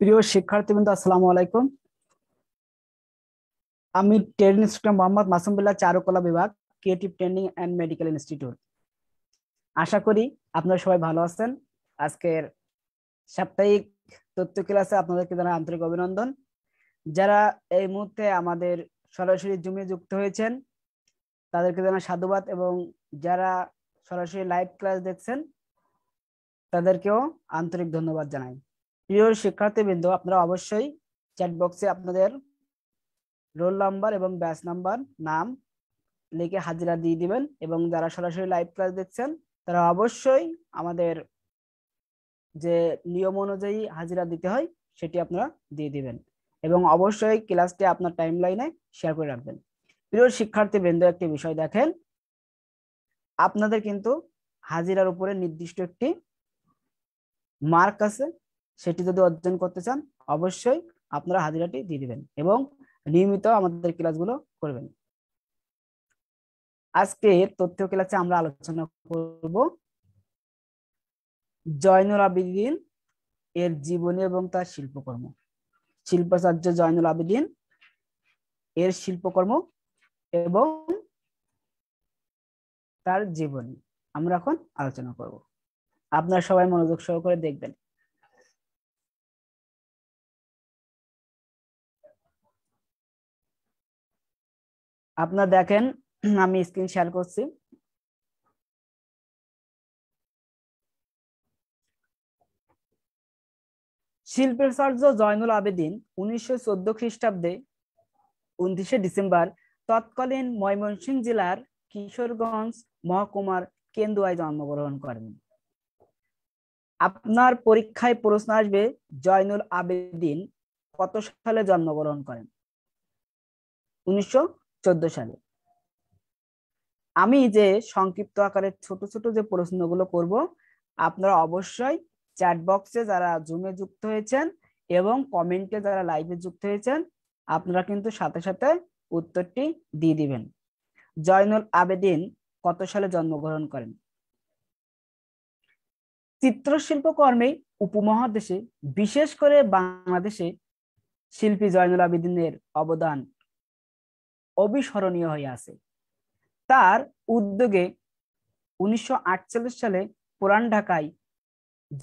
প্রিয় শিক্ষার্থী বৃন্দ আসসালামু আলাইকুম আমি ট্রেনিং ইনস্ট্রাক্টর মোহাম্মদ মাসুমুল্লাহ চারুকলা বিভাগ creative training and medical institute আশা করি আপনারা সবাই ভালো আছেন আজকের সাপ্তাহিক তথ্য ক্লাসে আপনাদেরকে জানাই আন্তরিক অভিনন্দন যারা এই মুহূর্তে আমাদের সরাসরি জুমে যুক্ত হয়েছেন তাদেরকে জানাই সাধুবাদ এবং যারা সরাসরি লাইভ ক্লাস দেখছেন তাদেরকেও আন্তরিক ধন্যবাদ জানাই প্রিয় শিক্ষার্থীবৃন্দ আপনারা অবশ্যই চ্যাট বক্সে আপনাদের রোল নাম্বার এবং ব্যাচ নাম্বার নাম লিখে হাজিরা দিয়ে দিবেন এবং যারা সরাসরি লাইভ ক্লাস দেখছেন তারা অবশ্যই আমাদের যে নিয়ম অনুযায়ী হাজিরা দিতে হয় সেটি আপনারা দিয়ে দিবেন এবং অবশ্যই ক্লাসটি আপনার টাইম লাইনে শেয়ার করে রাখবেন প্রিয় শিক্ষার্থীবৃন্দ একটি বিষয় দেখেন আপনাদের কিন্তু হাজিরার উপরে নির্দিষ্ট একটি মার্ক আছে সেটি যদি অর্জন করতে চান অবশ্যই আপনারা হাজিরাটি দিয়ে দিবেন এবং নিয়মিত আমাদের ক্লাসগুলো করবেন আজকে তথ্য ক্লাসে আমরা আলোচনা করব জয়নুল আবেদিন এর জীবনী এবং তার শিল্পকর্ম শিল্পাচার্য জয়নুল আবেদিন এর শিল্পকর্ম এবং তার জীবনী আমরা এখন আলোচনা করব আপনারা সবাই মনোযোগ সহকারে দেখবেন আপনার দেখেন আমি স্ক্রিন শেয়ার করছি শিল্পাচার্য জয়নুল আবেদিন উনিশশো চোদ্দ খ্রিস্টাব্দে উনত্রিশে ডিসেম্বর তৎকালীন ময়মনসিংহ জেলার কিশোরগঞ্জ মহকুমার কেন্দুয়ায় জন্মগ্রহণ করেন আপনার পরীক্ষায় প্রশ্ন আসবে জয়নুল আবেদিন কত সালে জন্মগ্রহণ করেন উনিশশো চোদ্দ সালে আমি যে সংক্ষিপ্ত আকারে ছোট ছোট যে প্রশ্নগুলো করব আপনারা অবশ্যই চ্যাট বক্সে যারা জুমে যুক্ত হয়েছেন এবং কমেন্টে যারা লাইভে যুক্ত হয়েছেন আপনারা কিন্তু সাথে সাথে উত্তরটি দিয়ে দিবেন জয়নুল আবেদিন কত সালে জন্মগ্রহণ করেন চিত্রশিল্প কর্মে উপমহাদেশে বিশেষ করে বাংলাদেশে শিল্পী জয়নুল আবেদিনের অবদান অবিস্মরণীয় হয়ে আছে তার উদ্যোগে উনিশশো সালে পুরান ঢাকায়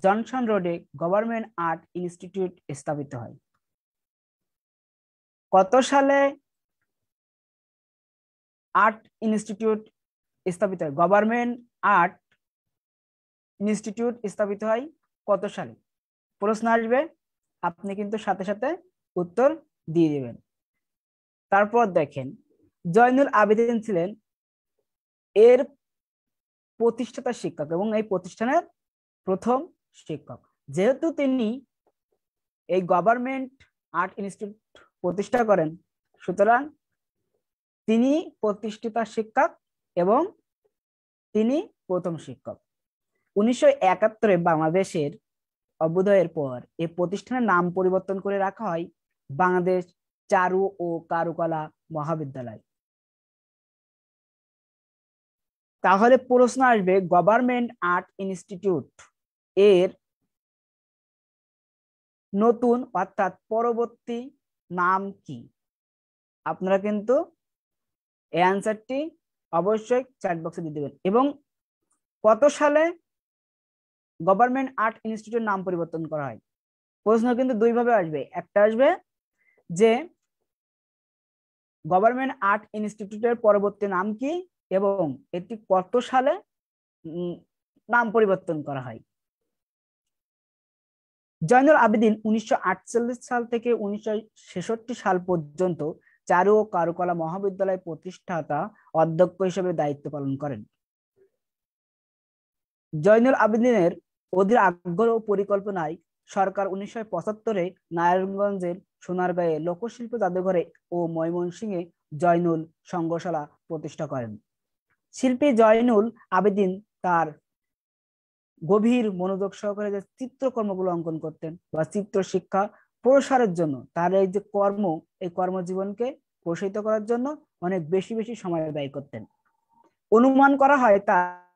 জনসন রোডে গভর্নমেন্ট আর্ট ইনস্টিটিউট স্থাপিত হয় কত সালে আর্ট ইনস্টিটিউট স্থাপিত হয় গভর্নমেন্ট আর্ট ইনস্টিটিউট স্থাপিত হয় কত সালে প্রশ্ন আসবে আপনি কিন্তু সাথে সাথে উত্তর দিয়ে দেবেন তারপর দেখেন জয়নুল আবেদিন ছিলেন এর প্রতিষ্ঠাতা শিক্ষক এবং এই প্রতিষ্ঠানের প্রথম শিক্ষক যেহেতু তিনি এই গভর্নমেন্ট আর্ট ইনস্টিটিউট প্রতিষ্ঠা করেন সুতরাং তিনি প্রতিষ্ঠিতা শিক্ষক এবং তিনি প্রথম শিক্ষক উনিশশো একাত্তরে বাংলাদেশের অভ্যুদয়ের পর এই প্রতিষ্ঠানের নাম পরিবর্তন করে রাখা হয় বাংলাদেশ চারু ও কারুকলা মহাবিদ্যালয় তাহলে প্রশ্ন আসবে গভর্নমেন্ট আর্ট ইনস্টিটিউট এর নতুন অর্থাৎ পরবর্তী নাম কি আপনারা কিন্তু এই অ্যান্সারটি অবশ্যই চ্যাট বক্সে দিয়ে দেবেন এবং কত সালে গভর্নমেন্ট আর্ট ইনস্টিটিউট নাম পরিবর্তন করা হয় প্রশ্ন কিন্তু দুইভাবে আসবে একটা আসবে যে গভর্নমেন্ট আর্ট ইনস্টিটিউটের পরবর্তী নাম কি এবং এটি কত সালে নাম পরিবর্তন করা হয় জয়নুল আবেদিন উনিশশো সাল থেকে উনিশশো সাল পর্যন্ত চারু ও কারুকলা মহাবিদ্যালয় প্রতিষ্ঠাতা অধ্যক্ষ হিসেবে দায়িত্ব পালন করেন জয়নুল আবেদিনের অধীর আগ্রহ পরিকল্পনায় সরকার উনিশশো পঁচাত্তরে নারায়ণগঞ্জের সোনারগাঁয়ে লোকশিল্প জাদুঘরে ও ময়মনসিংহে জয়নুল সংঘশালা প্রতিষ্ঠা করেন শিল্পী জয়নুল আবেদিন তার গভীর মনোযোগ সহকারে যে চিত্রকর্মগুলো অঙ্কন করতেন বা চিত্র শিক্ষা প্রসারের জন্য তার এই যে কর্ম এই কর্মজীবনকে প্রসারিত করার জন্য অনেক বেশি বেশি সময় ব্যয় করতেন অনুমান করা হয় তার